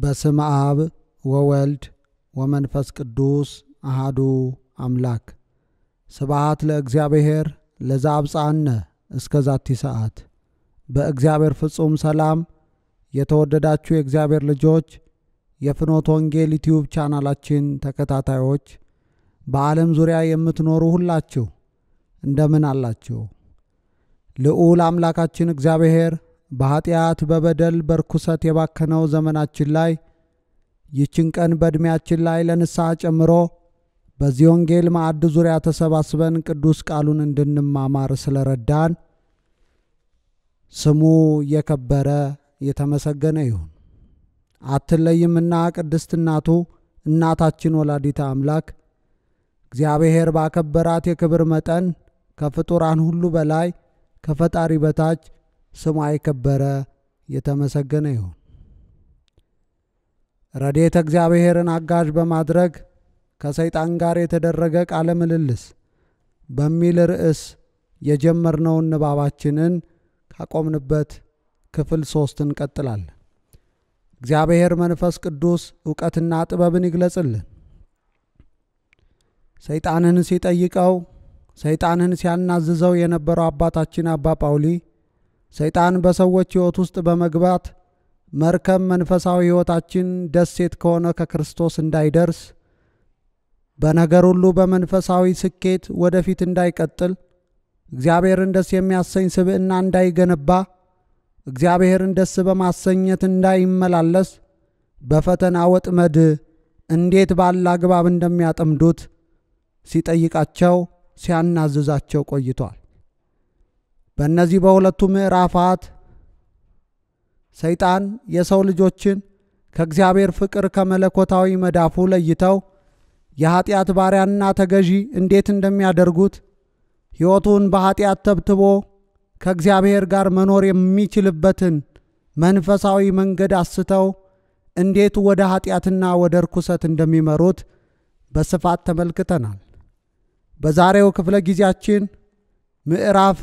በስም አብ ወወልድ ወመንፈስ ቅዱስ አሃዱ አምላክ ስብዓት ለእግዚአብሔር ለዘአብጽሐነ እስከ ዛቲ ሰዓት። በእግዚአብሔር ፍጹም ሰላም የተወደዳችሁ የእግዚአብሔር ልጆች፣ የፍኖት ወንጌል ዩትዩብ ቻናላችን ተከታታዮች፣ በዓለም ዙሪያ የምትኖሩ ሁላችሁ እንደምን አላችሁ? ልዑል አምላካችን እግዚአብሔር በኃጢአት በበደል በርኩሰት የባከነው ዘመናችን ላይ ይችን ቀን በዕድሜያችን ላይ ለንስሐ ጨምሮ በዚህ ወንጌል ማዕድ ዙሪያ ተሰባስበን ቅዱስ ቃሉን እንድንማማር ስለረዳን ስሙ የከበረ የተመሰገነ ይሁን። አትለይምና ቅድስት እናቱ እናታችን ወላዲተ አምላክ እግዚአብሔር ባከበራት የክብር መጠን ከፍጡራን ሁሉ በላይ ከፈጣሪ በታች ስሟ የከበረ የተመሰገነ ይሁን። ረድኤተ እግዚአብሔርን አጋዥ በማድረግ ከሰይጣን ጋር የተደረገ ቃለ ምልልስ በሚል ርዕስ የጀመርነውን ንባባችንን ካቆምንበት ክፍል ሶስት እንቀጥላለን። እግዚአብሔር መንፈስ ቅዱስ እውቀትና ጥበብን ይግለጽልን። ሰይጣንን ሲጠይቀው ሰይጣንን ሲያናዝዘው የነበረው አባታችን አባ ጳውሊ ሰይጣን በሰዎች ሕይወት ውስጥ በመግባት መርከብ መንፈሳዊ ሕይወታችን ደሴት ከሆነ ከክርስቶስ እንዳይደርስ በነገር ሁሉ በመንፈሳዊ ስኬት ወደፊት እንዳይቀጥል እግዚአብሔርን ደስ የሚያሰኝ ስብዕና እንዳይገነባ እግዚአብሔርን ደስ በማሰኘት እንዳይመላለስ በፈተና ወጥመድ እንዴት ባለ አግባብ እንደሚያጠምዱት ሲጠይቃቸው ሲያናዝዛቸው ቆይቷል። በእነዚህ በሁለቱ ምዕራፋት ሰይጣን የሰው ልጆችን ከእግዚአብሔር ፍቅር ከመለኮታዊ መዳፉ ለይተው የኀጢአት ባሪያና ተገዢ እንዴት እንደሚያደርጉት ሕይወቱን በኀጢአት ተብትቦ ከእግዚአብሔር ጋር መኖር የሚችልበትን መንፈሳዊ መንገድ አስተው እንዴት ወደ ኀጢአትና ወደ ርኩሰት እንደሚመሩት በስፋት ተመልክተናል። በዛሬው ክፍለ ጊዜያችን ምዕራፍ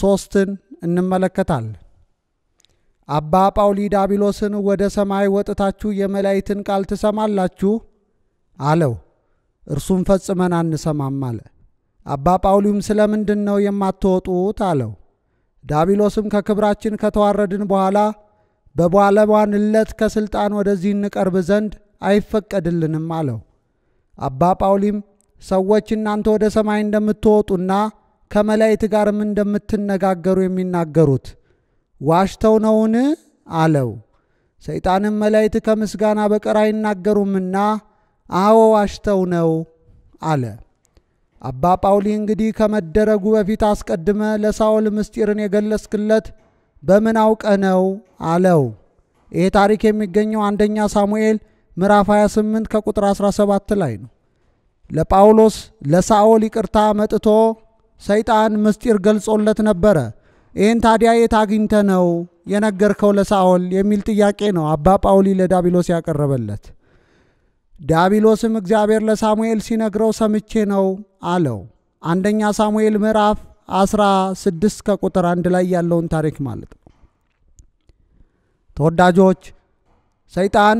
ሦስትን እንመለከታለን። አባ ጳውሊ ዳቢሎስን ወደ ሰማይ ወጥታችሁ የመላእክትን ቃል ትሰማላችሁ አለው። እርሱም ፈጽመን አንሰማም አለ። አባ ጳውሊም ስለ ምንድን ነው የማትወጡት አለው። ዳቢሎስም ከክብራችን ከተዋረድን በኋላ በባለሟልነት ከሥልጣን ወደዚህ እንቀርብ ዘንድ አይፈቀድልንም አለው። አባ ጳውሊም ሰዎች እናንተ ወደ ሰማይ እንደምትወጡና ከመላእክት ጋርም እንደምትነጋገሩ የሚናገሩት ዋሽተው ነውን አለው። ሰይጣንም መላእክት ከምስጋና በቀር አይናገሩምና አዎ ዋሽተው ነው አለ። አባ ጳውሊ እንግዲህ ከመደረጉ በፊት አስቀድመ ለሳውል ምስጢርን የገለጽክለት በምን አውቀ ነው አለው። ይህ ታሪክ የሚገኘው አንደኛ ሳሙኤል ምዕራፍ 28 ከቁጥር 17 ላይ ነው። ለጳውሎስ ለሳኦል ይቅርታ መጥቶ ሰይጣን ምስጢር ገልጾለት ነበረ። ይህን ታዲያ የት አግኝተ ነው የነገርከው ለሳኦል የሚል ጥያቄ ነው አባ ጳውሊ ለዳቢሎስ ያቀረበለት። ዳቢሎስም እግዚአብሔር ለሳሙኤል ሲነግረው ሰምቼ ነው አለው። አንደኛ ሳሙኤል ምዕራፍ 16 ከቁጥር አንድ ላይ ያለውን ታሪክ ማለት ነው። ተወዳጆች ሰይጣን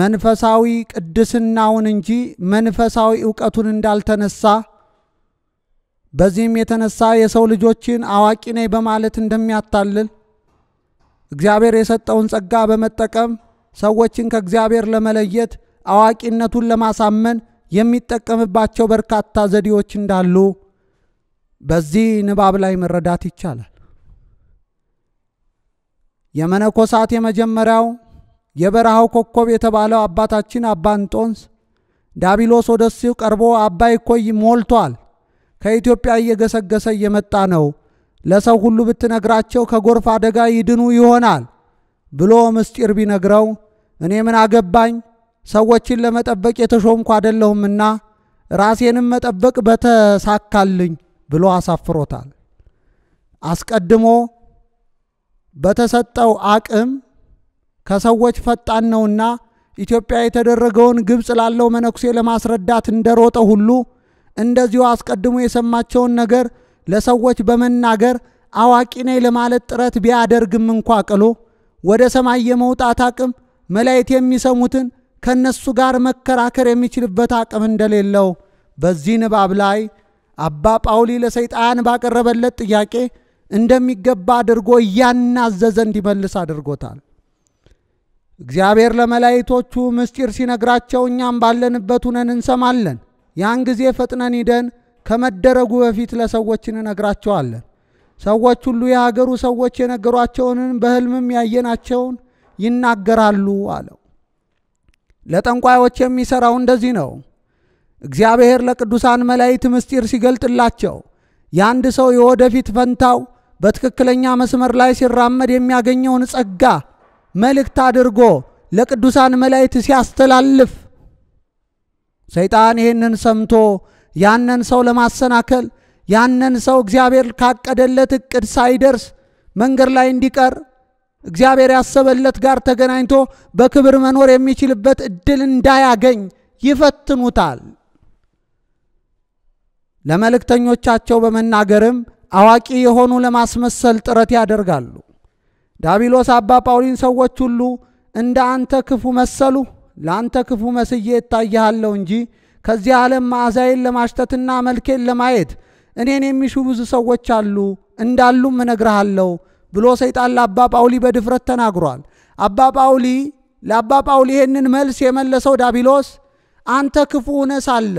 መንፈሳዊ ቅድስናውን እንጂ መንፈሳዊ እውቀቱን እንዳልተነሳ በዚህም የተነሳ የሰው ልጆችን አዋቂ ነኝ በማለት እንደሚያታልል እግዚአብሔር የሰጠውን ጸጋ በመጠቀም ሰዎችን ከእግዚአብሔር ለመለየት አዋቂነቱን ለማሳመን የሚጠቀምባቸው በርካታ ዘዴዎች እንዳሉ በዚህ ንባብ ላይ መረዳት ይቻላል። የመነኮሳት የመጀመሪያው የበረሃው ኮከብ የተባለው አባታችን አባ እንጦንስ ዳቢሎስ ወደሱ ቀርቦ አባይ ኮይ ሞልቷል ከኢትዮጵያ እየገሰገሰ እየመጣ ነው። ለሰው ሁሉ ብትነግራቸው ከጎርፍ አደጋ ይድኑ ይሆናል ብሎ ምስጢር ቢነግረው እኔ ምን አገባኝ፣ ሰዎችን ለመጠበቅ የተሾምኩ አደለሁምና ራሴንም መጠበቅ በተሳካልኝ ብሎ አሳፍሮታል። አስቀድሞ በተሰጠው አቅም ከሰዎች ፈጣን ነውና ኢትዮጵያ የተደረገውን ግብፅ ላለው መነኩሴ ለማስረዳት እንደሮጠ ሁሉ እንደዚሁ አስቀድሞ የሰማቸውን ነገር ለሰዎች በመናገር አዋቂ ነኝ ለማለት ጥረት ቢያደርግም እንኳ ቅሎ ወደ ሰማይ የመውጣት አቅም መላእክት የሚሰሙትን ከነሱ ጋር መከራከር የሚችልበት አቅም እንደሌለው በዚህ ንባብ ላይ አባ ጳውሊ ለሰይጣን ባቀረበለት ጥያቄ እንደሚገባ አድርጎ እያናዘዘ እንዲመልስ አድርጎታል። እግዚአብሔር ለመላእክቶቹ ምስጢር ሲነግራቸው እኛም ባለንበት ሁነን እንሰማለን። ያን ጊዜ ፈጥነን ሂደን ከመደረጉ በፊት ለሰዎች እንነግራቸዋለን። ሰዎች ሁሉ የሀገሩ ሰዎች የነገሯቸውንን በሕልምም ያየናቸውን ይናገራሉ አለው። ለጠንቋዮች የሚሰራው እንደዚህ ነው። እግዚአብሔር ለቅዱሳን መላእክት ምስጢር ሲገልጥላቸው የአንድ ሰው የወደፊት ፈንታው በትክክለኛ መስመር ላይ ሲራመድ የሚያገኘውን ጸጋ መልእክት አድርጎ ለቅዱሳን መላእክት ሲያስተላልፍ ሰይጣን ይህንን ሰምቶ ያንን ሰው ለማሰናከል ያንን ሰው እግዚአብሔር ካቀደለት እቅድ ሳይደርስ መንገድ ላይ እንዲቀር እግዚአብሔር ያሰበለት ጋር ተገናኝቶ በክብር መኖር የሚችልበት እድል እንዳያገኝ ይፈትኑታል። ለመልእክተኞቻቸው በመናገርም አዋቂ የሆኑ ለማስመሰል ጥረት ያደርጋሉ። ዳቢሎስ አባ ጳውሊን ሰዎች ሁሉ እንደ አንተ ክፉ መሰሉ ለአንተ ክፉ መስዬ እታይሃለሁ እንጂ ከዚህ ዓለም መዓዛዬን ለማሽተትና መልኬን ለማየት እኔን የሚሹ ብዙ ሰዎች አሉ እንዳሉም እነግርሃለሁ ብሎ ሰይጣን ለአባ ጳውሊ በድፍረት ተናግሯል። አባ ጳውሊ ለአባ ጳውሊ ይህንን መልስ የመለሰው ዳቢሎስ አንተ ክፉ ሆነ ሳለ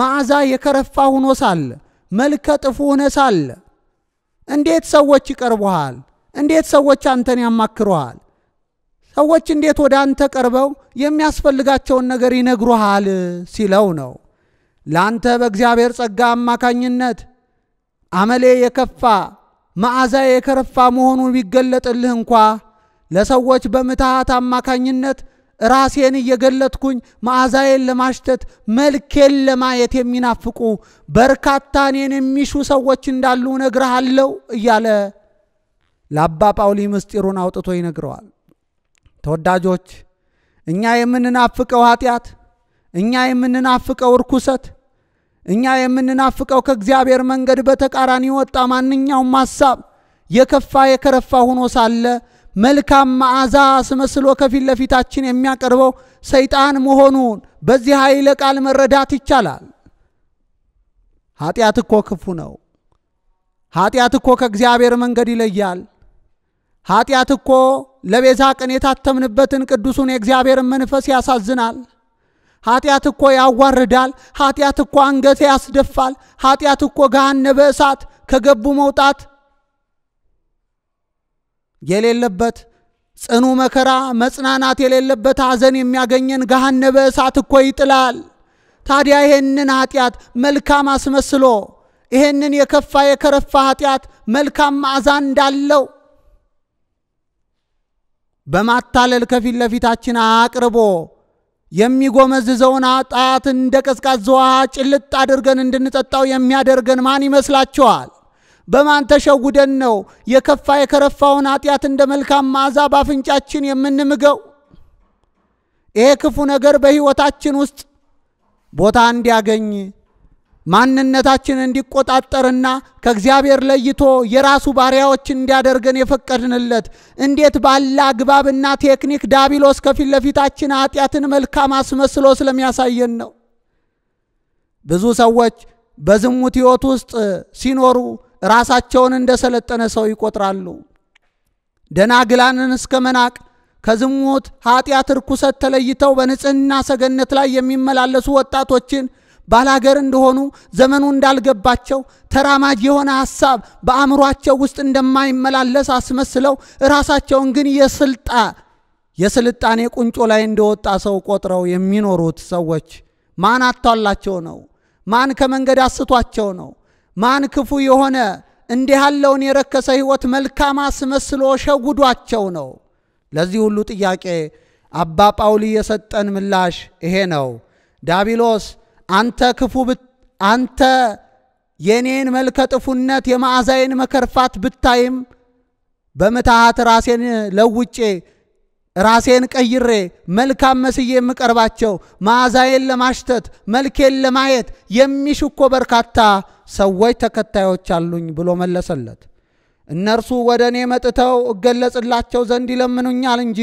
መዓዛ የከረፋ ሆኖ ሳለ መልከ ጥፉ ሆነ ሳለ እንዴት ሰዎች ይቀርቡሃል? እንዴት ሰዎች አንተን ያማክሩሃል? ሰዎች እንዴት ወደ አንተ ቀርበው የሚያስፈልጋቸውን ነገር ይነግሩሃል ሲለው ነው። ለአንተ በእግዚአብሔር ጸጋ አማካኝነት አመሌ የከፋ መዓዛ የከረፋ መሆኑን ቢገለጥልህ እንኳ ለሰዎች በምትሃት አማካኝነት ራሴን እየገለጥኩኝ መዓዛዬን ለማሽተት መልኬን ለማየት የሚናፍቁ በርካታ እኔን የሚሹ ሰዎች እንዳሉ እነግርሃለሁ እያለ ለአባ ጳውሊ ምስጢሩን አውጥቶ ይነግረዋል። ተወዳጆች እኛ የምንናፍቀው ኃጢአት፣ እኛ የምንናፍቀው እርኩሰት፣ እኛ የምንናፍቀው ከእግዚአብሔር መንገድ በተቃራኒ ወጣ ማንኛውም ሐሳብ የከፋ የከረፋ ሆኖ ሳለ መልካም መዓዛ አስመስሎ ከፊት ለፊታችን የሚያቀርበው ሰይጣን መሆኑን በዚህ ኃይለ ቃል መረዳት ይቻላል። ኃጢአት እኮ ክፉ ነው። ኃጢአት እኮ ከእግዚአብሔር መንገድ ይለያል። ኃጢአት እኮ ለቤዛ ቀን የታተምንበትን ቅዱሱን የእግዚአብሔርን መንፈስ ያሳዝናል። ኃጢአት እኮ ያዋርዳል። ኃጢአት እኮ አንገት ያስደፋል። ኃጢአት እኮ ገሃነመ በእሳት ከገቡ መውጣት የሌለበት ጽኑ መከራ መጽናናት የሌለበት ሐዘን የሚያገኘን ገሃነመ በእሳት እኮ ይጥላል። ታዲያ ይሄንን ኃጢአት መልካም አስመስሎ ይሄንን የከፋ የከረፋ ኃጢአት መልካም መዓዛ እንዳለው በማታለል ከፊት ለፊታችን አቅርቦ የሚጎመዝዘውን ጣት እንደ ቀዝቃዛ ውሃ ጭልጥ አድርገን እንድንጠጣው የሚያደርገን ማን ይመስላችኋል? በማን ተሸውደን ነው የከፋ የከረፋውን ኃጢአት እንደ መልካም መዓዛ ባፍንጫችን የምንምገው? ይሄ ክፉ ነገር በሕይወታችን ውስጥ ቦታ እንዲያገኝ ማንነታችን እንዲቆጣጠርና ከእግዚአብሔር ለይቶ የራሱ ባሪያዎች እንዲያደርገን የፈቀድንለት እንዴት ባለ አግባብና ቴክኒክ ዳቢሎስ ከፊት ለፊታችን ኃጢአትን መልካም አስመስሎ ስለሚያሳየን ነው። ብዙ ሰዎች በዝሙት ሕይወት ውስጥ ሲኖሩ ራሳቸውን እንደሰለጠነ ሰው ይቆጥራሉ። ደናግላንን እስከ መናቅ ከዝሙት ኃጢአት፣ ርኩሰት ተለይተው በንጽህና ሰገነት ላይ የሚመላለሱ ወጣቶችን ባላገር እንደሆኑ ዘመኑ እንዳልገባቸው ተራማጅ የሆነ ሐሳብ በአእምሯቸው ውስጥ እንደማይመላለስ አስመስለው ራሳቸውን ግን የስልጣ የስልጣኔ ቁንጮ ላይ እንደወጣ ሰው ቆጥረው የሚኖሩት ሰዎች ማን አታላቸው ነው? ማን ከመንገድ አስቷቸው ነው? ማን ክፉ የሆነ እንዲህ ያለውን የረከሰ ሕይወት መልካም አስመስሎ ሸጉዷቸው ነው? ለዚህ ሁሉ ጥያቄ አባ ጳውሊ የሰጠን ምላሽ ይሄ ነው። ዳቢሎስ አንተ ክፉ አንተ የኔን መልከ ጥፉነት የማዕዛዬን መከርፋት ብታይም በምትሃት ራሴን ለውጬ ራሴን ቀይሬ መልካም መስዬ የምቀርባቸው መዓዛዬን ለማሽተት መልኬን ለማየት የሚሽኮ እኮ በርካታ ሰዎች ተከታዮች አሉኝ ብሎ መለሰለት። እነርሱ ወደ እኔ መጥተው እገለጽላቸው ዘንድ ይለምኑኛል እንጂ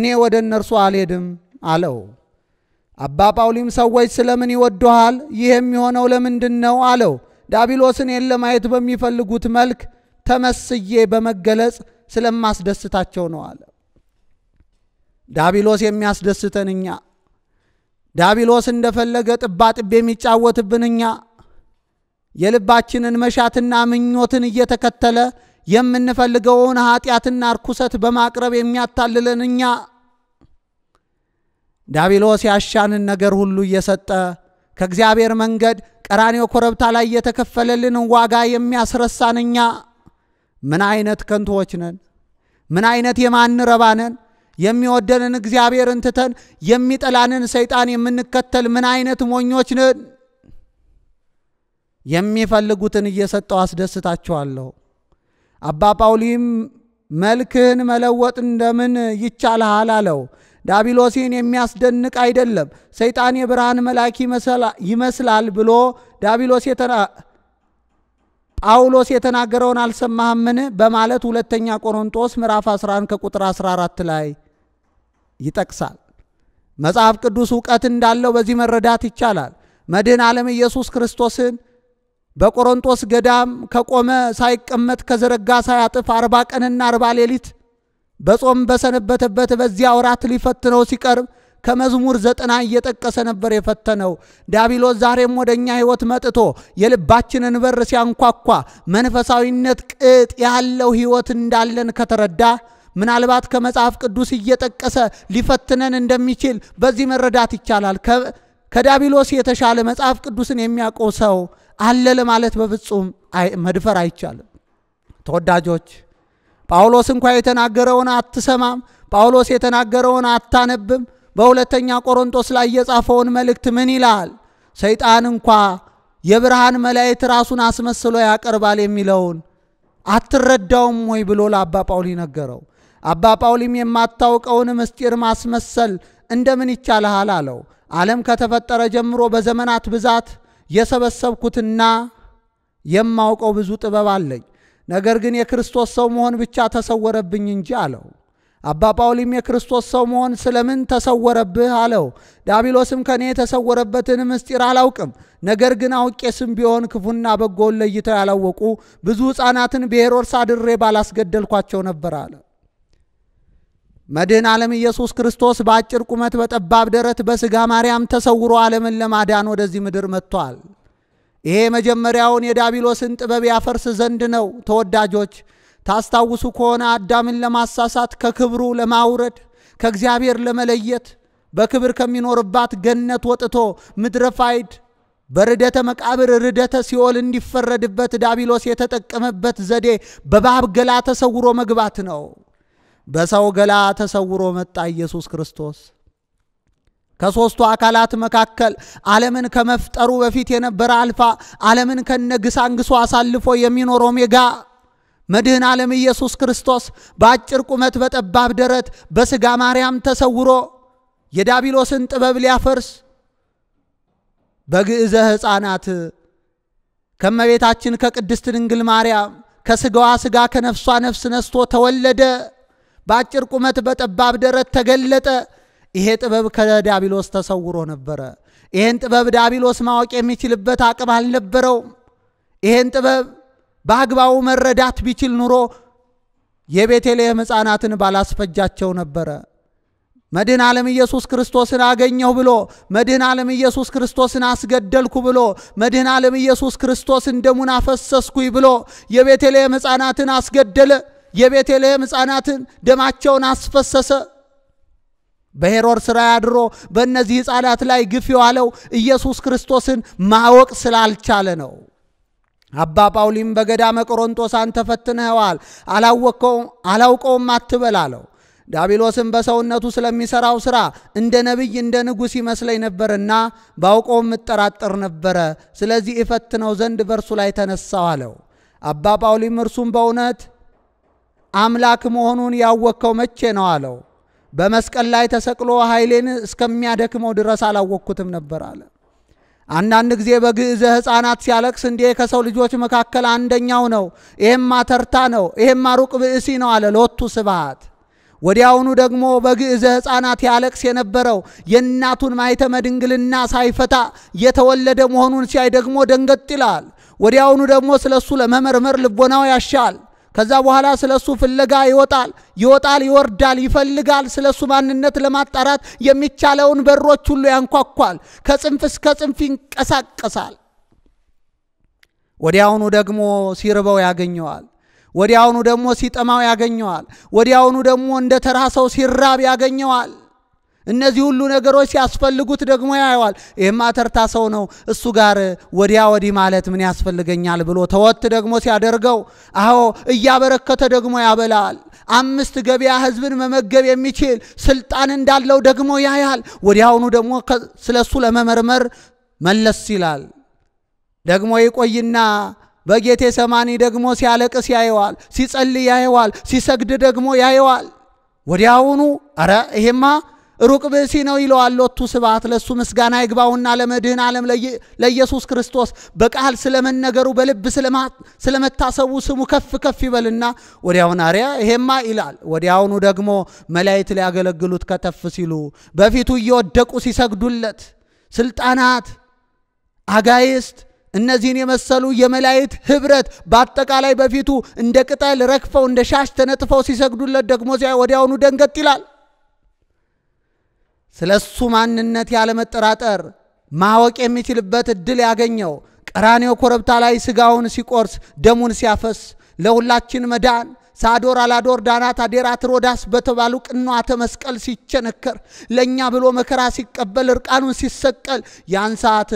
እኔ ወደ እነርሱ አልሄድም አለው። አባ ጳውሊም ሰዎች ስለምን ይወዱሃል? ይህ የሚሆነው ለምንድን ነው አለው። ዳቢሎስን ለማየት በሚፈልጉት መልክ ተመስዬ በመገለጽ ስለማስደስታቸው ነው አለ። ዳቢሎስ የሚያስደስተን እኛ፣ ዳቢሎስ እንደፈለገ ጥባጥብ የሚጫወትብን እኛ፣ የልባችንን መሻትና ምኞትን እየተከተለ የምንፈልገውን ኃጢአትና ርኩሰት በማቅረብ የሚያታልለን እኛ ዳቢሎስ ያሻንን ነገር ሁሉ እየሰጠ ከእግዚአብሔር መንገድ ቀራኔው ኮረብታ ላይ የተከፈለልን ዋጋ የሚያስረሳን እኛ ምን አይነት ከንቶዎች ነን? ምን አይነት የማንረባነን? የሚወደንን እግዚአብሔርን ትተን የሚጠላንን ሰይጣን የምንከተል ምን አይነት ሞኞች ነን? የሚፈልጉትን እየሰጠው አስደስታቸዋለሁ። አባ ጳውሊም መልክህን መለወጥ እንደምን ይቻልሃል አለው። ዳቢሎስን የሚያስደንቅ አይደለም። ሰይጣን የብርሃን መልአክ ይመስላል ብሎ ዳቢሎስ ጳውሎስ የተናገረውን አልሰማህምን? በማለት ሁለተኛ ቆሮንጦስ ምዕራፍ 11 ከቁጥር 14 ላይ ይጠቅሳል። መጽሐፍ ቅዱስ እውቀት እንዳለው በዚህ መረዳት ይቻላል። መድህን ዓለም ኢየሱስ ክርስቶስን በቆሮንጦስ ገዳም ከቆመ ሳይቀመጥ ከዘረጋ ሳያጥፍ አርባ ቀንና አርባ ሌሊት በጾም በሰነበተበት በዚያ ወራት ሊፈትነው ሲቀርብ ከመዝሙር ዘጠና እየጠቀሰ ነበር የፈተነው። ዲያብሎስ ዛሬም ወደ እኛ ህይወት መጥቶ የልባችንን በር ሲያንኳኳ መንፈሳዊነት ቅጥ ያለው ህይወት እንዳለን ከተረዳ ምናልባት ከመጽሐፍ ቅዱስ እየጠቀሰ ሊፈትነን እንደሚችል በዚህ መረዳት ይቻላል። ከዲያብሎስ የተሻለ መጽሐፍ ቅዱስን የሚያውቀው ሰው አለ ለማለት በፍጹም መድፈር አይቻልም። ተወዳጆች ጳውሎስ እንኳ የተናገረውን አትሰማም። ጳውሎስ የተናገረውን አታነብም። በሁለተኛ ቆሮንቶስ ላይ የጻፈውን መልእክት ምን ይላል? ሰይጣን እንኳ የብርሃን መላእክት ራሱን አስመስሎ ያቀርባል የሚለውን አትረዳውም ወይ ብሎ ለአባ ጳውሊ ነገረው። አባ ጳውሊም የማታውቀውን ምስጢር ማስመሰል እንደምን ይቻልሃል አለው። ዓለም ከተፈጠረ ጀምሮ በዘመናት ብዛት የሰበሰብኩትና የማውቀው ብዙ ጥበብ አለኝ። ነገር ግን የክርስቶስ ሰው መሆን ብቻ ተሰወረብኝ እንጂ አለው። አባ ጳውሊም የክርስቶስ ሰው መሆን ስለምን ተሰወረብህ አለው። ዳቢሎስም ከኔ የተሰወረበትን ምስጢር አላውቅም፣ ነገር ግን አውቄ ስም ቢሆን ክፉና በጎን ለይተው ያላወቁ ብዙ ሕፃናትን በሄሮድስ አድሬ ባላስገደልኳቸው ነበር አለ። መድህን ዓለም ኢየሱስ ክርስቶስ በአጭር ቁመት በጠባብ ደረት በሥጋ ማርያም ተሰውሮ ዓለምን ለማዳን ወደዚህ ምድር መጥቷል። ይሄ መጀመሪያውን የዳቢሎስን ጥበብ ያፈርስ ዘንድ ነው። ተወዳጆች ታስታውሱ ከሆነ አዳምን ለማሳሳት፣ ከክብሩ ለማውረድ፣ ከእግዚአብሔር ለመለየት በክብር ከሚኖርባት ገነት ወጥቶ ምድረ ፋይድ በርደተ መቃብር ርደተ ሲኦል እንዲፈረድበት ዳቢሎስ የተጠቀመበት ዘዴ በባብ ገላ ተሰውሮ መግባት ነው። በሰው ገላ ተሰውሮ መጣ ኢየሱስ ክርስቶስ። ከሶስቱ አካላት መካከል ዓለምን ከመፍጠሩ በፊት የነበረ አልፋ ዓለምን ከነግሳንግሶ አሳልፎ የሚኖር ኦሜጋ መድህን ዓለም ኢየሱስ ክርስቶስ በአጭር ቁመት በጠባብ ደረት በሥጋ ማርያም ተሰውሮ የዳቢሎስን ጥበብ ሊያፈርስ በግዕዘ ሕፃናት ከመቤታችን ከቅድስት ድንግል ማርያም ከሥጋዋ ሥጋ ከነፍሷ ነፍስ ነስቶ ተወለደ። በአጭር ቁመት በጠባብ ደረት ተገለጠ። ይሄ ጥበብ ከዳቢሎስ ተሰውሮ ነበረ። ይሄን ጥበብ ዳቢሎስ ማወቅ የሚችልበት አቅም አልነበረውም። ይሄን ጥበብ በአግባቡ መረዳት ቢችል ኑሮ የቤተልሔም ሕፃናትን ባላስፈጃቸው ነበረ። መድህን ዓለም ኢየሱስ ክርስቶስን አገኘሁ ብሎ መድህን ዓለም ኢየሱስ ክርስቶስን አስገደልኩ ብሎ መድህን ዓለም ኢየሱስ ክርስቶስን ደሙን አፈሰስኩኝ ብሎ የቤተልሔም ሕፃናትን አስገደለ። የቤተልሔም ሕፃናትን ደማቸውን አስፈሰሰ። በሄሮድ ሥራ አድሮ በእነዚህ ሕፃናት ላይ ግፍ የዋለው ኢየሱስ ክርስቶስን ማወቅ ስላልቻለ ነው። አባ ጳውሊም በገዳመ ቆሮንጦስ አንተ ፈትነኸዋል፣ አላውቀውም አትበል አለው። ዳቢሎስም በሰውነቱ ስለሚሠራው ሥራ እንደ ነቢይ እንደ ንጉሥ ይመስለኝ ነበርና ባውቀውም እጠራጠር ነበረ። ስለዚህ እፈትነው ዘንድ በእርሱ ላይ ተነሳው አለው። አባ ጳውሊም እርሱም በእውነት አምላክ መሆኑን ያወቅከው መቼ ነው አለው። በመስቀል ላይ ተሰቅሎ ኃይሌን እስከሚያደክመው ድረስ አላወቅኩትም ነበር አለ። አንዳንድ ጊዜ በግዕዘ ሕፃናት ሲያለቅስ እንዲ ከሰው ልጆች መካከል አንደኛው ነው፣ ይሄማ ተርታ ነው፣ ይሄማ ሩቅ ብእሲ ነው አለ ሎቱ ስብሐት። ወዲያውኑ ደግሞ በግዕዘ ሕፃናት ያለቅስ የነበረው የእናቱን ማኅተመ ድንግልና ሳይፈታ የተወለደ መሆኑን ሲያይ ደግሞ ደንገጥ ይላል። ወዲያውኑ ደግሞ ስለ እሱ ለመመርመር ልቦናው ያሻል። ከዛ በኋላ ስለ እሱ ፍለጋ ይወጣል ይወጣል፣ ይወርዳል፣ ይፈልጋል። ስለ እሱ ማንነት ለማጣራት የሚቻለውን በሮች ሁሉ ያንኳኳል። ከጽንፍ እስከ ጽንፍ ይንቀሳቀሳል። ወዲያውኑ ደግሞ ሲርበው ያገኘዋል። ወዲያውኑ ደግሞ ሲጠማው ያገኘዋል። ወዲያውኑ ደግሞ እንደ ተራ ሰው ሲራብ ያገኘዋል። እነዚህ ሁሉ ነገሮች ሲያስፈልጉት ደግሞ ያየዋል። ይህማ ተርታ ሰው ነው፣ እሱ ጋር ወዲያ ወዲህ ማለት ምን ያስፈልገኛል ብሎ ተወት ደግሞ ሲያደርገው፣ አዎ እያበረከተ ደግሞ ያበላል። አምስት ገበያ ህዝብን መመገብ የሚችል ስልጣን እንዳለው ደግሞ ያያል። ወዲያውኑ ደግሞ ስለ እሱ ለመመርመር መለስ ይላል። ደግሞ ይቆይና በጌቴ ሰማኒ ደግሞ ሲያለቅስ ያየዋል፣ ሲጸልይ ያየዋል፣ ሲሰግድ ደግሞ ያየዋል። ወዲያውኑ አረ ይሄማ ሩቅ ብእሲ ነው ይለዋል ሎቱ ስብሐት። ለእሱ ምስጋና ይግባውና ለመድህን ዓለም ለኢየሱስ ክርስቶስ በቃል ስለመነገሩ በልብ ስለመታሰቡ ስሙ ከፍ ከፍ ይበልና ወዲያውን አርያ ይሄማ ይላል። ወዲያውኑ ደግሞ መላእክት ሊያገለግሉት ከተፍ ሲሉ በፊቱ እየወደቁ ሲሰግዱለት ስልጣናት፣ አጋይስት እነዚህን የመሰሉ የመላእክት ህብረት በአጠቃላይ በፊቱ እንደ ቅጠል ረግፈው እንደ ሻሽ ተነጥፈው ሲሰግዱለት ደግሞ ወዲያውኑ ደንገጥ ይላል። ስለ እሱ ማንነት ያለመጠራጠር ማወቅ የሚችልበት እድል ያገኘው ቀራኔው ኮረብታ ላይ ስጋውን ሲቆርስ ደሙን ሲያፈስ ለሁላችን መዳን ሳዶር አላዶር ዳናት አዴራ ትሮዳስ በተባሉ ቅንዋተ መስቀል ሲቸነከር ለእኛ ብሎ መከራ ሲቀበል እርቃኑን ሲሰቀል ያን ሰዓት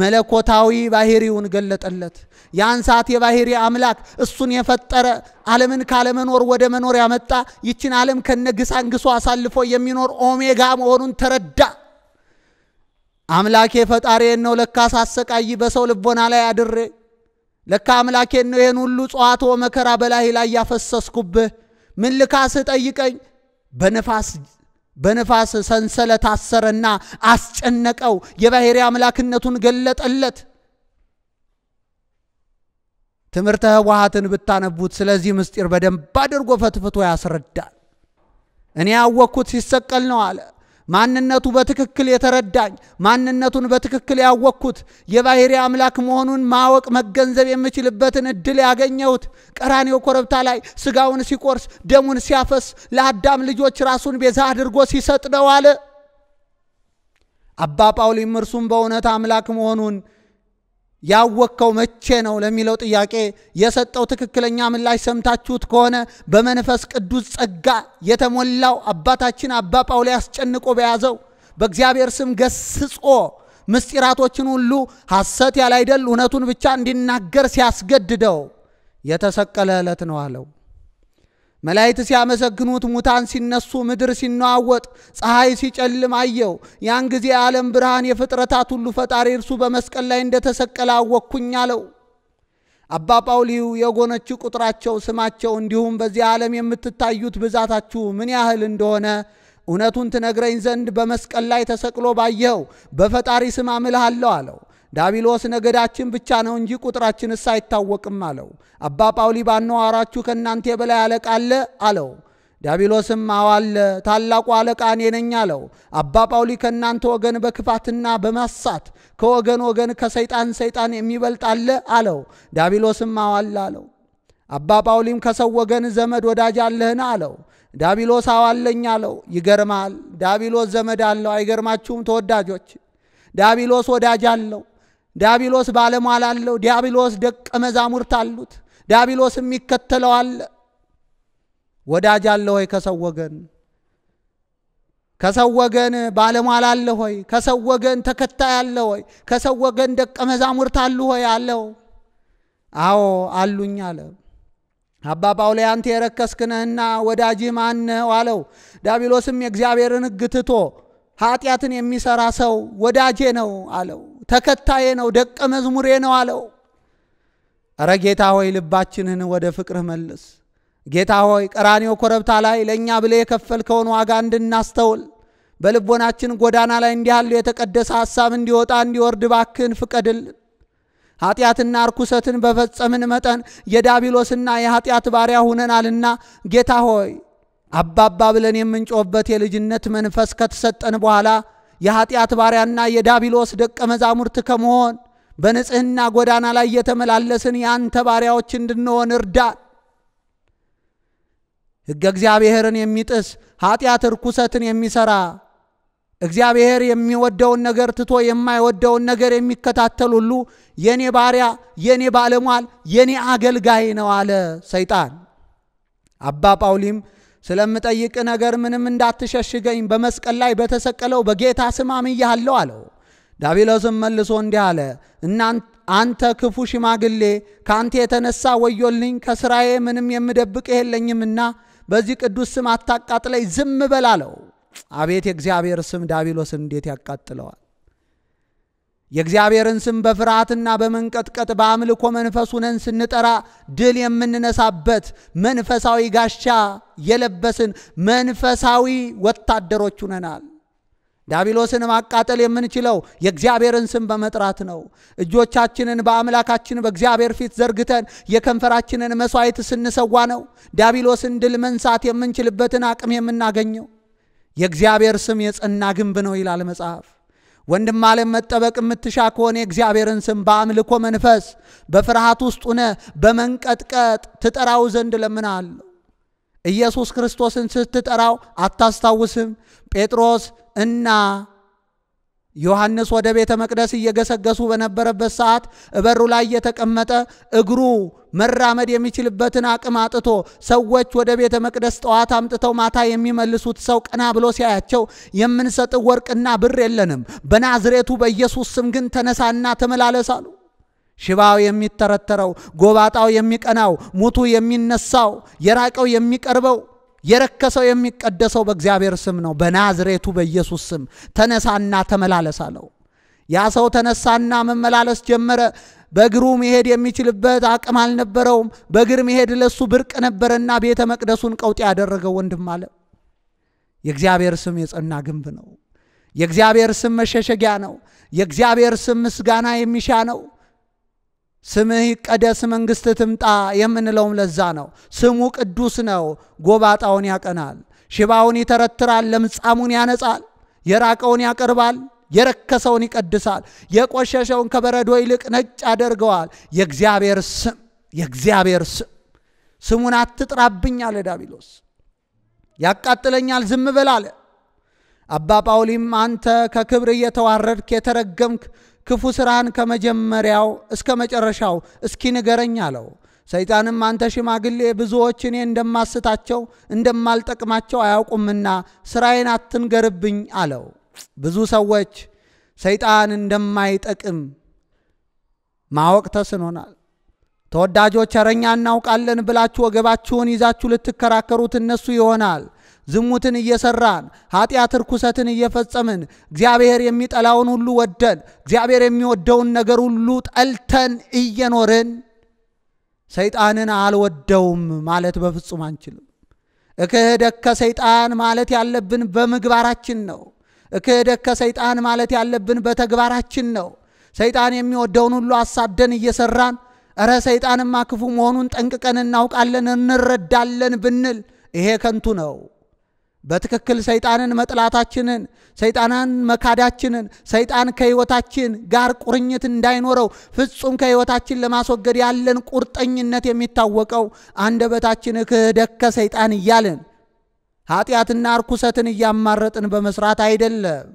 መለኮታዊ ባህሪውን ገለጠለት። ያን ሰዓት የባህሪ አምላክ እሱን የፈጠረ ዓለምን ካለመኖር ወደ መኖር ያመጣ ይችን ዓለም ከነ ግሳንግሶ አሳልፎ የሚኖር ኦሜጋ መሆኑን ተረዳ። አምላኬ ፈጣሪ ነው ለካ አሰቃይ በሰው ልቦና ላይ አድሬ ለካ አምላኬን ነው ይህን ሁሉ ጸዋቶ መከራ በላይ ላይ ያፈሰስኩብህ። ምን ልካስ ጠይቀኝ። በነፋስ በነፋስ ሰንሰለት አሰረና አስጨነቀው። የባሕርይ አምላክነቱን ገለጠለት። ትምህርተ ሕወሓትን ብታነቡት ስለዚህ ምስጢር በደንብ አድርጎ ፈትፍቶ ያስረዳል። እኔ ያወቅኩት ሲሰቀል ነው አለ። ማንነቱ በትክክል የተረዳኝ ማንነቱን በትክክል ያወቅኩት የባህሪ አምላክ መሆኑን ማወቅ መገንዘብ የምችልበትን እድል ያገኘሁት ቀራኔው ኮረብታ ላይ ስጋውን ሲቆርስ ደሙን ሲያፈስ ለአዳም ልጆች ራሱን ቤዛ አድርጎ ሲሰጥ ነው አለ አባ ጳውሊም እርሱም በእውነት አምላክ መሆኑን ያወቅከው መቼ ነው ለሚለው ጥያቄ የሰጠው ትክክለኛ ምላሽ ሰምታችሁት ከሆነ በመንፈስ ቅዱስ ጸጋ የተሞላው አባታችን አባ ጳውሎ አስጨንቆ በያዘው በእግዚአብሔር ስም ገስጾ ምስጢራቶችን ሁሉ ሐሰት ያላይደል እውነቱን ብቻ እንዲናገር ሲያስገድደው የተሰቀለ ዕለት ነው አለው። መላእክት ሲያመሰግኑት፣ ሙታን ሲነሱ፣ ምድር ሲናወጥ፣ ፀሐይ ሲጨልም አየው። ያን ጊዜ የዓለም ብርሃን የፍጥረታት ሁሉ ፈጣሪ እርሱ በመስቀል ላይ እንደተሰቀለ አወቅኩኝ አለው። አባ ጳውሊው የጎነች ቁጥራቸው፣ ስማቸው እንዲሁም በዚህ ዓለም የምትታዩት ብዛታችሁ ምን ያህል እንደሆነ እውነቱን ትነግረኝ ዘንድ በመስቀል ላይ ተሰቅሎ ባየኸው በፈጣሪ ስም አምልሃለሁ አለው። ዳቢሎስ ነገዳችን ብቻ ነው እንጂ ቁጥራችንስ አይታወቅም አለው። አባ ጳውሊ ባነዋራችሁ ከእናንተ የበላይ አለቃ አለ አለው። ዳቢሎስም አዋለ ታላቁ አለቃ እኔ ነኝ አለው። አባ ጳውሊ ከእናንተ ወገን በክፋትና በማሳት ከወገን ወገን ከሰይጣን ሰይጣን የሚበልጥ አለ አለው። ዳቢሎስም አዋለ አለው። አባ ጳውሊም ከሰው ወገን ዘመድ ወዳጅ አለህን አለው። ዳቢሎስ አዋለኝ አለው። ይገርማል። ዳቢሎስ ዘመድ አለው። አይገርማችሁም ተወዳጆች? ዳቢሎስ ወዳጅ አለው። ዲያብሎስ ባለሟል አለው። ዲያብሎስ ደቀ መዛሙርት አሉት። ዲያብሎስ የሚከተለው አለ። ወዳጅ አለ ሆይ ከሰው ወገን ከሰው ወገን ባለሟል አለ ሆይ ከሰው ወገን ተከታይ አለ ሆይ ከሰው ወገን ደቀ መዛሙርት አሉ ሆይ አለው። አዎ አሉኝ አለ። አባ ጳውሌ አንተ የረከስክነህና ወዳጅህ ማን ነው አለው። ዳቢሎስም የእግዚአብሔርን ሕግ ትቶ ኃጢአትን የሚሰራ ሰው ወዳጄ ነው አለው። ተከታዬ ነው፣ ደቀ መዝሙሬ ነው አለው። እረ ጌታ ሆይ ልባችንን ወደ ፍቅርህ መልስ። ጌታ ሆይ ቀራኔው ኮረብታ ላይ ለእኛ ብለህ የከፈልከውን ዋጋ እንድናስተውል በልቦናችን ጎዳና ላይ እንዲህ የተቀደሰ ሐሳብ እንዲወጣ እንዲወርድ ባክን ፍቀድልን። ኃጢአትና ርኩሰትን በፈጸምን መጠን የዳቢሎስና የኃጢአት ባሪያ ሁነናልና ጌታ ሆይ አባባ ብለን የምንጮህበት የልጅነት መንፈስ ከተሰጠን በኋላ የኃጢአት ባሪያና የዳቢሎስ ደቀ መዛሙርት ከመሆን በንጽህና ጎዳና ላይ የተመላለስን የአንተ ባሪያዎች እንድንሆን እርዳን። ሕገ እግዚአብሔርን የሚጥስ ኀጢአት ርኩሰትን የሚሠራ እግዚአብሔር የሚወደውን ነገር ትቶ የማይወደውን ነገር የሚከታተል ሁሉ የኔ ባሪያ፣ የኔ ባለሟል፣ የኔ አገልጋይ ነው አለ ሰይጣን። አባ ጳውሊም ስለምጠይቅ ነገር ምንም እንዳትሸሽገኝ በመስቀል ላይ በተሰቀለው በጌታ ስም አምኜሃለሁ አለው። ዳቢሎስም መልሶ እንዲህ አለ፣ አንተ ክፉ ሽማግሌ ከአንተ የተነሳ ወዮልኝ፣ ከስራዬ ምንም የምደብቅ የለኝምና በዚህ ቅዱስ ስም አታቃጥለኝ፣ ዝም በል አለው። አቤት የእግዚአብሔር ስም ዳቢሎስን እንዴት ያቃጥለዋል! የእግዚአብሔርን ስም በፍርሃትና በመንቀጥቀጥ በአምልኮ መንፈስ ሁነን ስንጠራ ድል የምንነሳበት መንፈሳዊ ጋሻ የለበስን መንፈሳዊ ወታደሮች ሁነናል። ዳቢሎስን ማቃጠል የምንችለው የእግዚአብሔርን ስም በመጥራት ነው። እጆቻችንን በአምላካችን በእግዚአብሔር ፊት ዘርግተን የከንፈራችንን መሥዋዕት ስንሰዋ ነው ዳቢሎስን ድል መንሳት የምንችልበትን አቅም የምናገኘው። የእግዚአብሔር ስም የጸና ግንብ ነው ይላል መጽሐፍ። ወንድም ዓለም መጠበቅ የምትሻ ከሆነ የእግዚአብሔርን ስም በአምልኮ መንፈስ በፍርሃት ውስጥ ሆነ በመንቀጥቀጥ ትጠራው ዘንድ ለምናለሁ። ኢየሱስ ክርስቶስን ስትጠራው አታስታውስም? ጴጥሮስ እና ዮሐንስ ወደ ቤተ መቅደስ እየገሰገሱ በነበረበት ሰዓት እበሩ ላይ የተቀመጠ እግሩ መራመድ የሚችልበትን አቅም አጥቶ ሰዎች ወደ ቤተ መቅደስ ጠዋት አምጥተው ማታ የሚመልሱት ሰው ቀና ብሎ ሲያያቸው የምንሰጥ ወርቅና ብር የለንም፣ በናዝሬቱ በኢየሱስ ስም ግን ተነሳና ተመላለስ አሉ። ሽባው የሚተረተረው፣ ጎባጣው የሚቀናው፣ ሙቱ የሚነሳው፣ የራቀው የሚቀርበው የረከሰው የሚቀደሰው በእግዚአብሔር ስም ነው፣ በናዝሬቱ በኢየሱስ ስም ተነሳና ተመላለስ አለው። ያ ሰው ተነሳና መመላለስ ጀመረ። በእግሩ መሄድ የሚችልበት አቅም አልነበረውም። በእግር መሄድ ለሱ ብርቅ ነበረና ቤተ መቅደሱን ቀውጥ ያደረገው ወንድም አለ። የእግዚአብሔር ስም የጸና ግንብ ነው። የእግዚአብሔር ስም መሸሸጊያ ነው። የእግዚአብሔር ስም ምስጋና የሚሻ ነው። ስምህ ይቀደስ፣ መንግስት ትምጣ የምንለውም ለዛ ነው። ስሙ ቅዱስ ነው። ጎባጣውን ያቀናል፣ ሽባውን ይተረትራል፣ ለምጻሙን ያነጻል፣ የራቀውን ያቀርባል፣ የረከሰውን ይቀድሳል፣ የቆሸሸውን ከበረዶ ይልቅ ነጭ ያደርገዋል። የእግዚአብሔር ስም የእግዚአብሔር ስም ስሙን አትጥራብኝ አለ ዳቢሎስ። ያቃጥለኛል ዝም በል አለ። አባ ጳውሊም አንተ ከክብር እየተዋረድክ የተረገምክ ክፉ ሥራህን ከመጀመሪያው እስከ መጨረሻው እስኪ ንገረኝ አለው። ሰይጣንም አንተ ሽማግሌ ብዙዎች እኔ እንደማስታቸው እንደማልጠቅማቸው አያውቁምና ስራዬን አትንገርብኝ አለው። ብዙ ሰዎች ሰይጣን እንደማይጠቅም ማወቅ ተስኖናል። ተወዳጆች፣ እረኛ እናውቃለን ብላችሁ ወገባችሁን ይዛችሁ ልትከራከሩት እነሱ ይሆናል ዝሙትን እየሰራን ኃጢአት ርኩሰትን እየፈጸምን እግዚአብሔር የሚጠላውን ሁሉ ወደን እግዚአብሔር የሚወደውን ነገር ሁሉ ጠልተን እየኖርን ሰይጣንን አልወደውም ማለት በፍጹም አንችልም። እክህደከ ሰይጣን ማለት ያለብን በምግባራችን ነው። እክህደከ ሰይጣን ማለት ያለብን በተግባራችን ነው። ሰይጣን የሚወደውን ሁሉ አሳደን እየሰራን እረ ሰይጣንማ ክፉ መሆኑን ጠንቅቀን እናውቃለን እንረዳለን ብንል ይሄ ከንቱ ነው። በትክክል ሰይጣንን መጥላታችንን፣ ሰይጣንን መካዳችንን፣ ሰይጣን ከሕይወታችን ጋር ቁርኝት እንዳይኖረው ፍጹም ከሕይወታችን ለማስወገድ ያለን ቁርጠኝነት የሚታወቀው አንደበታችን ክህደከ ሰይጣን እያልን ኃጢአትና እርኩሰትን እያማረጥን በመስራት አይደለም።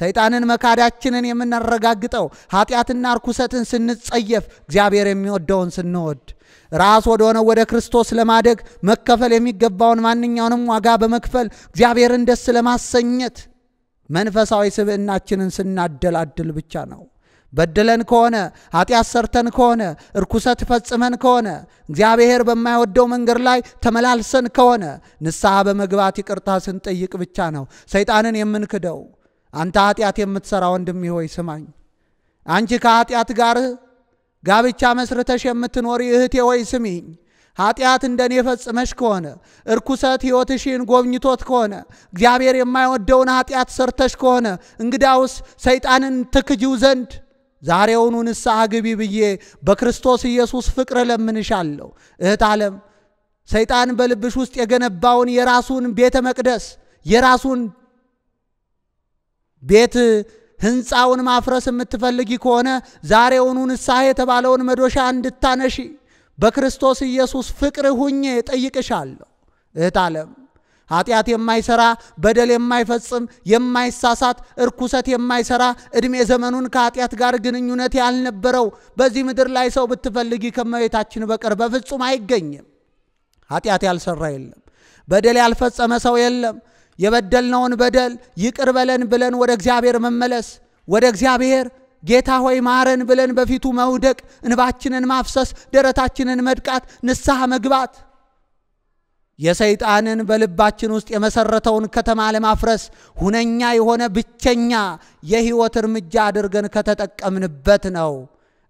ሰይጣንን መካዳችንን የምናረጋግጠው ኃጢአትና እርኩሰትን ስንጸየፍ፣ እግዚአብሔር የሚወደውን ስንወድ ራስ ወደሆነ ወደ ክርስቶስ ለማደግ መከፈል የሚገባውን ማንኛውንም ዋጋ በመክፈል እግዚአብሔርን ደስ ለማሰኘት መንፈሳዊ ስብዕናችንን ስናደላድል ብቻ ነው። በድለን ከሆነ ኃጢአት ሰርተን ከሆነ እርኩሰት ፈጽመን ከሆነ እግዚአብሔር በማይወደው መንገድ ላይ ተመላልሰን ከሆነ ንስሐ በመግባት ይቅርታ ስንጠይቅ ብቻ ነው ሰይጣንን የምንክደው። አንተ ኃጢአት የምትሠራ ወንድሜ ሆይ ስማኝ። አንቺ ከኃጢአት ጋር ጋብቻ መስርተሽ የምትኖሪ እህቴ ወይ ስሚኝ፣ ኃጢአት እንደኔ ፈጽመሽ ከሆነ እርኩሰት ሕይወትሽን ጎብኝቶት ከሆነ እግዚአብሔር የማይወደውን ኃጢአት ሰርተሽ ከሆነ እንግዳውስ ሰይጣንን ትክጂው ዘንድ ዛሬውኑ ንስሐ ግቢ ብዬ በክርስቶስ ኢየሱስ ፍቅር እለምንሻለሁ። እህት ዓለም ሰይጣን በልብሽ ውስጥ የገነባውን የራሱን ቤተ መቅደስ የራሱን ቤት ሕንፃውን ማፍረስ የምትፈልጊ ከሆነ ዛሬውኑ ንስሐ የተባለውን መዶሻ እንድታነሺ በክርስቶስ ኢየሱስ ፍቅር ሁኜ ጠይቅሻለሁ። እህት ዓለም ኃጢአት የማይሰራ በደል የማይፈጽም የማይሳሳት እርኩሰት የማይሰራ ዕድሜ ዘመኑን ከኃጢአት ጋር ግንኙነት ያልነበረው በዚህ ምድር ላይ ሰው ብትፈልጊ ከመቤታችን በቀር በፍጹም አይገኝም። ኃጢአት ያልሰራ የለም። በደል ያልፈጸመ ሰው የለም። የበደልነውን በደል ይቅር በለን ብለን ወደ እግዚአብሔር መመለስ፣ ወደ እግዚአብሔር ጌታ ሆይ ማረን ብለን በፊቱ መውደቅ፣ እንባችንን ማፍሰስ፣ ደረታችንን መድቃት፣ ንስሐ መግባት የሰይጣንን በልባችን ውስጥ የመሰረተውን ከተማ ለማፍረስ ሁነኛ የሆነ ብቸኛ የህይወት እርምጃ አድርገን ከተጠቀምንበት ነው።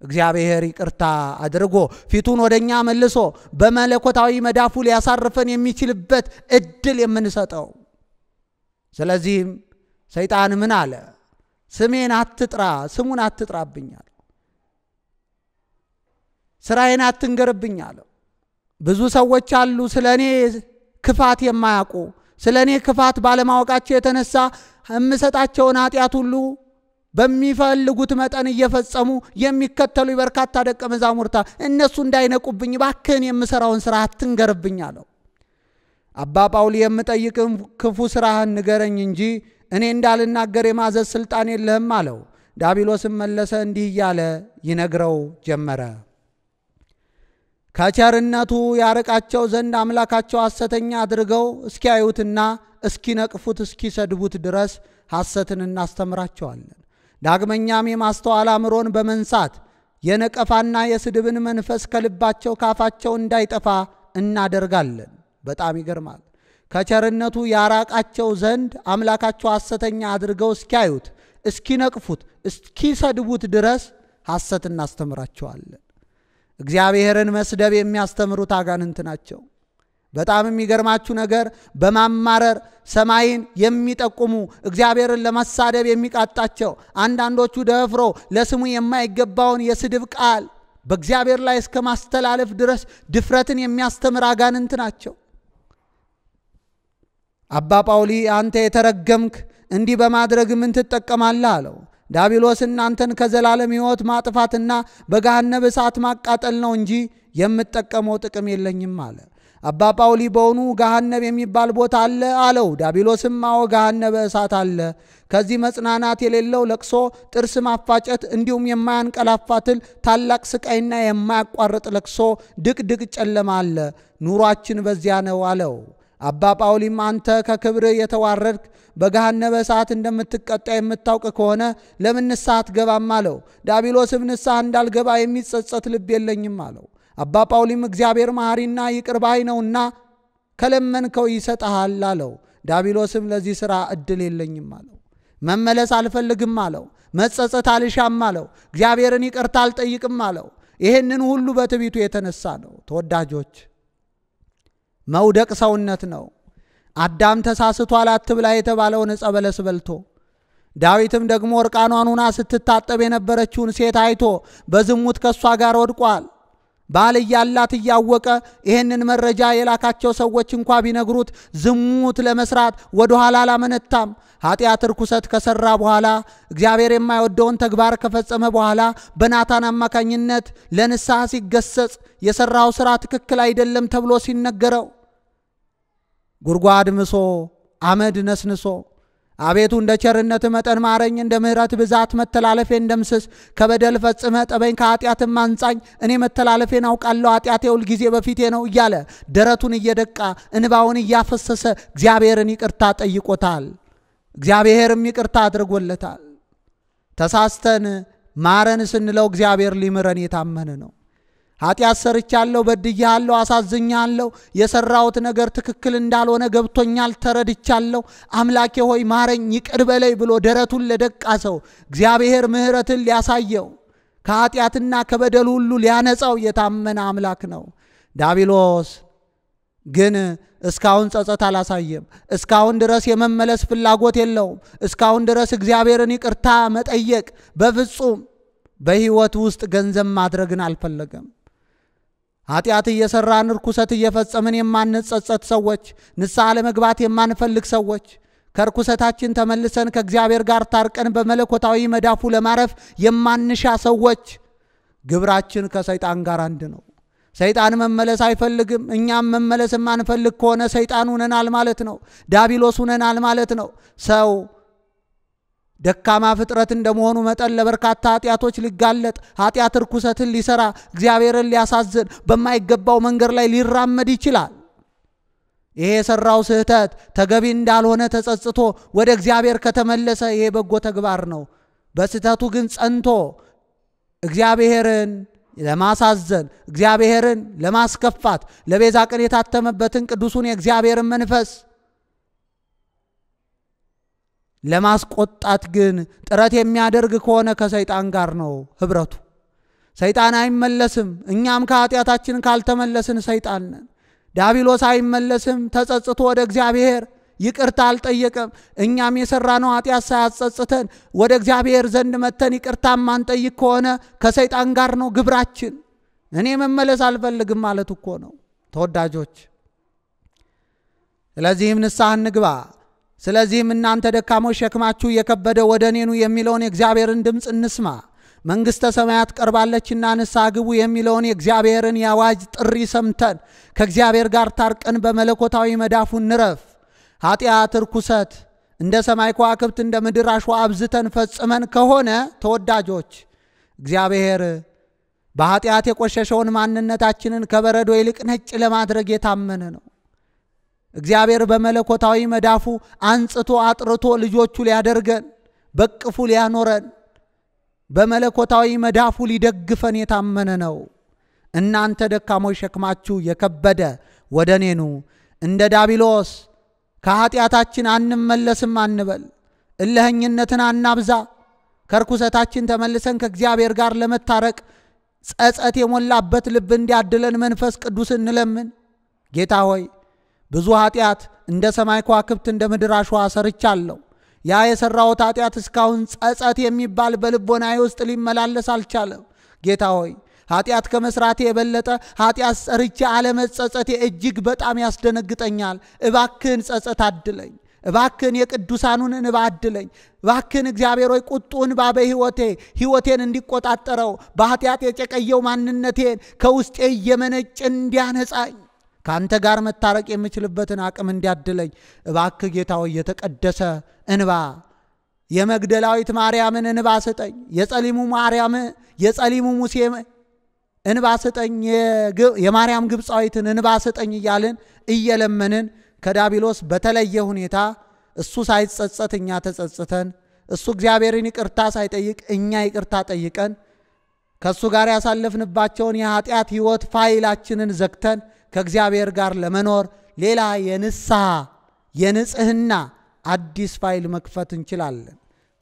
እግዚአብሔር ይቅርታ አድርጎ ፊቱን ወደ እኛ መልሶ በመለኮታዊ መዳፉ ሊያሳርፈን የሚችልበት እድል የምንሰጠው ስለዚህም ሰይጣን ምን አለ? ስሜን አትጥራ፣ ስሙን አትጥራብኝ አለው። ስራዬን አትንገርብኝ አለው። ብዙ ሰዎች አሉ ስለ እኔ ክፋት የማያውቁ ስለ እኔ ክፋት ባለማወቃቸው የተነሳ የምሰጣቸውን ኃጢአት ሁሉ በሚፈልጉት መጠን እየፈጸሙ የሚከተሉ በርካታ ደቀ መዛሙርታ እነሱ እንዳይነቁብኝ ባክህን የምሰራውን ስራ አትንገርብኝ አለው። አባ ጳውል የምጠይቅም ክፉ ሥራህን ንገረኝ እንጂ እኔ እንዳልናገር የማዘዝ ሥልጣን የለህም አለው። ዳቢሎስም መለሰ እንዲህ እያለ ይነግረው ጀመረ። ከቸርነቱ ያርቃቸው ዘንድ አምላካቸው ሐሰተኛ አድርገው እስኪያዩትና እስኪነቅፉት እስኪሰድቡት ድረስ ሐሰትን እናስተምራቸዋለን። ዳግመኛም የማስተዋል አእምሮን በመንሳት የነቀፋና የስድብን መንፈስ ከልባቸው ካፋቸው እንዳይጠፋ እናደርጋለን። በጣም ይገርማል። ከቸርነቱ ያራቃቸው ዘንድ አምላካቸው ሐሰተኛ አድርገው እስኪያዩት፣ እስኪነቅፉት፣ እስኪሰድቡት ድረስ ሐሰት እናስተምራቸዋለን። እግዚአብሔርን መስደብ የሚያስተምሩት አጋንንት ናቸው። በጣም የሚገርማችሁ ነገር በማማረር ሰማይን የሚጠቁሙ እግዚአብሔርን ለመሳደብ የሚቃጣቸው አንዳንዶቹ ደፍሮ ለስሙ የማይገባውን የስድብ ቃል በእግዚአብሔር ላይ እስከ ማስተላለፍ ድረስ ድፍረትን የሚያስተምር አጋንንት ናቸው። አባ ጳውሊ አንተ የተረገምክ እንዲህ በማድረግ ምን ትጠቀማለህ? አለው። ዳቢሎስ እናንተን ከዘላለም ሕይወት ማጥፋትና በገሃነብ እሳት ማቃጠል ነው እንጂ የምጠቀመው ጥቅም የለኝም አለ። አባ ጳውሊ በውኑ ገሃነብ የሚባል ቦታ አለ? አለው። ዳቢሎስም አዎ ገሃነብ እሳት አለ። ከዚህ መጽናናት የሌለው ለቅሶ፣ ጥርስ ማፋጨት፣ እንዲሁም የማያንቀላፋትል ታላቅ ስቃይና የማያቋርጥ ለቅሶ፣ ድቅድቅ ጨለማ አለ። ኑሯችን በዚያ ነው አለው። አባ ጳውሊም አንተ ከክብር የተዋረድክ በገሃነመ እሳት እንደምትቀጣ የምታውቅ ከሆነ ለምን ንስሐ አትገባም? አለው። ዳቢሎስም ንስሐ እንዳልገባ የሚጸጸት ልብ የለኝም አለው። አባ ጳውሊም እግዚአብሔር መሐሪና ይቅር ባይ ነውና ከለመንከው ይሰጠሃል አለው። ዳቢሎስም ለዚህ ሥራ እድል የለኝም አለው። መመለስ አልፈልግም አለው። መጸጸት አልሻም አለው። እግዚአብሔርን ይቅርታ አልጠይቅም አለው። ይህንን ሁሉ በትቢቱ የተነሳ ነው። ተወዳጆች መውደቅ ሰውነት ነው። አዳም ተሳስቷል አትብላ የተባለውን ዕፀ በለስ በልቶ ዳዊትም ደግሞ እርቃኗን ሁና ስትታጠብ የነበረችውን ሴት አይቶ በዝሙት ከእሷ ጋር ወድቋል። ባል እያላት እያወቀ ይህንን መረጃ የላካቸው ሰዎች እንኳ ቢነግሩት ዝሙት ለመስራት ወደ ኋላ አላመነታም። ኃጢአት ርኩሰት ከሰራ በኋላ እግዚአብሔር የማይወደውን ተግባር ከፈጸመ በኋላ በናታን አማካኝነት ለንስሐ ሲገሰጽ የሰራው ሥራ ትክክል አይደለም ተብሎ ሲነገረው ጉድጓድ ምሶ አመድ ነስንሶ አቤቱ እንደ ቸርነት መጠን ማረኝ፣ እንደ ምሕረት ብዛት መተላለፌ እንደምስስ ከበደል ፈጽመ ጠበኝ፣ ከኃጢአትም አንጻኝ። እኔ መተላለፌን አውቃለሁ፣ ኃጢአቴ ጊዜ በፊቴ ነው እያለ ደረቱን እየደቃ እንባውን እያፈሰሰ እግዚአብሔርን ይቅርታ ጠይቆታል። እግዚአብሔርም ይቅርታ አድርጎለታል። ተሳስተን ማረን ስንለው እግዚአብሔር ሊምረን የታመነ ነው። ኃጢአት ሰርቻለሁ፣ በድያለሁ፣ አሳዝኛለሁ። የሰራሁት ነገር ትክክል እንዳልሆነ ገብቶኛል፣ ተረድቻለሁ። አምላኬ ሆይ ማረኝ፣ ይቅር በለይ ብሎ ደረቱን ለደቃ ሰው እግዚአብሔር ምሕረትን ሊያሳየው ከኃጢአትና ከበደል ሁሉ ሊያነጻው የታመነ አምላክ ነው። ዳቢሎስ ግን እስካሁን ጸጸት አላሳየም። እስካሁን ድረስ የመመለስ ፍላጎት የለውም። እስካሁን ድረስ እግዚአብሔርን ይቅርታ መጠየቅ በፍጹም በሕይወት ውስጥ ገንዘብ ማድረግን አልፈለገም። ኃጢአት እየሠራን ርኩሰት እየፈጸምን የማንጸጸት ሰዎች፣ ንስሐ ለመግባት የማንፈልግ ሰዎች፣ ከርኩሰታችን ተመልሰን ከእግዚአብሔር ጋር ታርቀን በመለኮታዊ መዳፉ ለማረፍ የማንሻ ሰዎች ግብራችን ከሰይጣን ጋር አንድ ነው። ሰይጣን መመለስ አይፈልግም። እኛም መመለስ የማንፈልግ ከሆነ ሰይጣን ሁነናል ማለት ነው። ዳቢሎስ ሁነናል ማለት ነው። ሰው ደካማ ፍጥረት እንደመሆኑ መጠን ለበርካታ ኃጢአቶች ሊጋለጥ ኃጢአት ርኩሰትን ሊሰራ እግዚአብሔርን ሊያሳዝን በማይገባው መንገድ ላይ ሊራመድ ይችላል። ይሄ የሰራው ስህተት ተገቢ እንዳልሆነ ተጸጽቶ ወደ እግዚአብሔር ከተመለሰ ይሄ በጎ ተግባር ነው። በስህተቱ ግን ጸንቶ እግዚአብሔርን ለማሳዘን እግዚአብሔርን ለማስከፋት ለቤዛ ቀን የታተመበትን ቅዱሱን የእግዚአብሔርን መንፈስ ለማስቆጣት ግን ጥረት የሚያደርግ ከሆነ ከሰይጣን ጋር ነው ህብረቱ። ሰይጣን አይመለስም። እኛም ከኃጢአታችን ካልተመለስን ሰይጣን ነን። ዳቢሎስ አይመለስም። ተጸጽቶ ወደ እግዚአብሔር ይቅርታ አልጠየቀም። እኛም የሰራነው ኃጢአት ሳያጸጽተን ወደ እግዚአብሔር ዘንድ መተን ይቅርታ ማንጠይቅ ከሆነ ከሰይጣን ጋር ነው ግብራችን። እኔ መመለስ አልፈልግም ማለት እኮ ነው ተወዳጆች። ስለዚህም ንስሐ እንግባ። ስለዚህም እናንተ ደካሞች ሸክማችሁ የከበደ ወደ እኔኑ የሚለውን የእግዚአብሔርን ድምፅ እንስማ። መንግሥተ ሰማያት ቀርባለችና ንስሐ ግቡ የሚለውን የእግዚአብሔርን የአዋጅ ጥሪ ሰምተን ከእግዚአብሔር ጋር ታርቀን በመለኮታዊ መዳፉ እንረፍ። ኃጢአት፣ ርኩሰት እንደ ሰማይ ከዋክብት እንደ ምድር አሸዋ አብዝተን ፈጽመን ከሆነ ተወዳጆች እግዚአብሔር በኃጢአት የቆሸሸውን ማንነታችንን ከበረዶ ይልቅ ነጭ ለማድረግ የታመነ ነው። እግዚአብሔር በመለኮታዊ መዳፉ አንጽቶ አጥርቶ ልጆቹ ሊያደርገን በቅፉ ሊያኖረን በመለኮታዊ መዳፉ ሊደግፈን የታመነ ነው። እናንተ ደካሞች ሸክማችሁ የከበደ ወደ እኔኑ እንደ ዳቢሎስ ከኃጢአታችን አንመለስም አንበል። እለህኝነትን አናብዛ። ከርኩሰታችን ተመልሰን ከእግዚአብሔር ጋር ለመታረቅ ጸጸት የሞላበት ልብ እንዲያድለን መንፈስ ቅዱስ እንለምን። ጌታ ሆይ ብዙ ኃጢአት እንደ ሰማይ ከዋክብት እንደ ምድር አሸዋ ሰርቻለሁ። ያ የሠራሁት ኃጢአት እስካሁን ጸጸት የሚባል በልቦናዬ ውስጥ ሊመላለስ አልቻለም። ጌታ ሆይ ኃጢአት ከመስራቴ የበለጠ ኃጢአት ሰርቼ አለመጸጸቴ እጅግ በጣም ያስደነግጠኛል። እባክህን ጸጸት አድለኝ። እባክህን የቅዱሳኑን እንባ አድለኝ። እባክህን እግዚአብሔር ሆይ ቁጡ እንባ በሕይወቴ ሕይወቴን እንዲቆጣጠረው በኃጢአት የጨቀየው ማንነቴን ከውስጤ እየመነጭ እንዲያነጻኝ ከአንተ ጋር መታረቅ የምችልበትን አቅም እንዲያድለኝ እባክህ ጌታው የተቀደሰ እንባ የመግደላዊት ማርያምን እንባ ስጠኝ። የጸሊሙ ማርያም የጸሊሙ ሙሴ እንባ ስጠኝ። የማርያም ግብፃዊትን እንባ ስጠኝ እያልን እየለመንን ከዳቢሎስ በተለየ ሁኔታ እሱ ሳይጸጸት እኛ ተጸጽተን እሱ እግዚአብሔርን ይቅርታ ሳይጠይቅ እኛ ይቅርታ ጠይቀን ከእሱ ጋር ያሳለፍንባቸውን የኃጢአት ሕይወት ፋይላችንን ዘግተን ከእግዚአብሔር ጋር ለመኖር ሌላ የንስሐ የንጽህና አዲስ ፋይል መክፈት እንችላለን።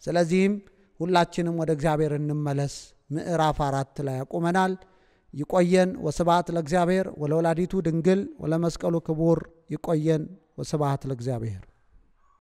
ስለዚህም ሁላችንም ወደ እግዚአብሔር እንመለስ። ምዕራፍ አራት ላይ ያቁመናል። ይቆየን። ወስብሐት ለእግዚአብሔር ወለወላዲቱ ድንግል ወለመስቀሉ ክቡር። ይቆየን። ወስብሐት ለእግዚአብሔር።